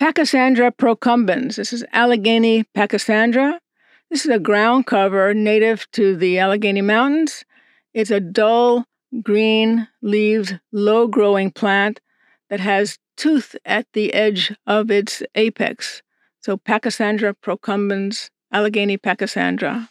Pachysandra procumbens. This is Allegheny pachysandra. This is a ground cover native to the Allegheny Mountains. It's a dull green leaved, low growing plant that has tooth at the edge of its apex. So, Pachysandra procumbens, Allegheny pachysandra.